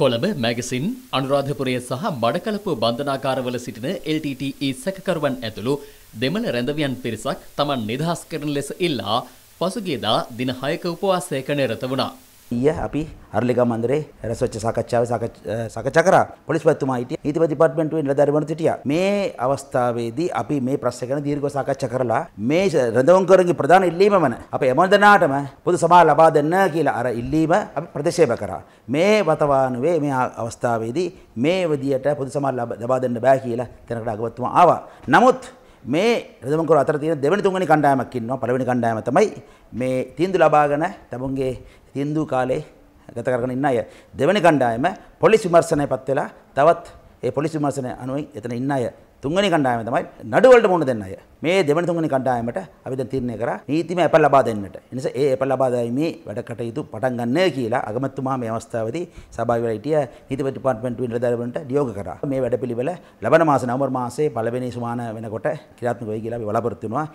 Colombo magazine අනුරාධපුරය සහ බඩකලපු බන්ධනාකාරවල සිටින LTTE සැකකරුවන් ඇතුළු දෙමළ රැඳවියන් පිරිසක් තමන් නිදහස් කරන ලෙස ඉල්ලා පසුගියදා දින 6ක උපවාසයක නිරත වුණා. ඊය අපි අරලිග මන්දරේ රැස්වෙච්ච සාකච්ඡාව සාකච්ඡා කරා. පොලිස්පතිතුමා හිටියා. නීති දෙපාර්තමේන්තුවේ නිලධාරීවරුන් හිටියා. මේ අවස්ථාවේදී අපි මේ ප්‍රශ්න ගැන දීර්ඝව සාකච්ඡා කරලා මේ රඳවන්කරගේ ප්‍රධාන ඉල්ලීම වන අපේ හැමදෙනාටම පොදු සමා ලබා දෙන්න කියලා අර ඉල්ලීම අපි ප්‍රතික්ෂේප කරා. මේ වතවානුවේ මේ අවස්ථාවේදී මේ විදියට පොදු සමා ලබා දෙන්න බෑ කියලා තැනකට අගමැතිතුමා ආවා. නමුත් මේ රදමකර අතර තියෙන දෙවැනි තුන්වැනි කණ්ඩායමක් ඉන්නවා. පළවෙනි කණ්ඩායම තමයි මේ තීන්දුව ලබාගෙන තමුන්ගේ තීන්දුව කාලේ ගත කරගෙන ඉන්න අය. දෙවැනි කණ්ඩායම පොලිස් විමර්ශනයපත් වෙලා තවත් ඒ පොලිස් විමර්ශනය අනුවයි එතන ඉන්න අය තුන්වෙනි කණ්ඩායම තමයි නඩුවලට මුහුණ දෙන්න අය. මේ දෙවන තුන්වෙනි කණ්ඩායමට අපි දැන් තීරණය කරා නීතිමය ඇපල් ලබා දෙන්නට. ඒ නිසා ඒ ඇපල් ලබා දීමේ වැඩ කටයුතු පටන් ගන්නෑ කියලා අගමැතිතුමා මේ අවස්ථාවේදී සභාවේ හිටිය නීති දෙපාර්තමේන්තුව නිලධාරීවරුන්ට නියෝග කරා. මේ වැඩපිළිවෙල ලබන මාස නවම්බර් මාසයේ පළවෙනි සුමාන වෙනකොට ක්‍රියාත්මක වෙයි කියලා අපි බලාපොරොත්තු වෙනවා.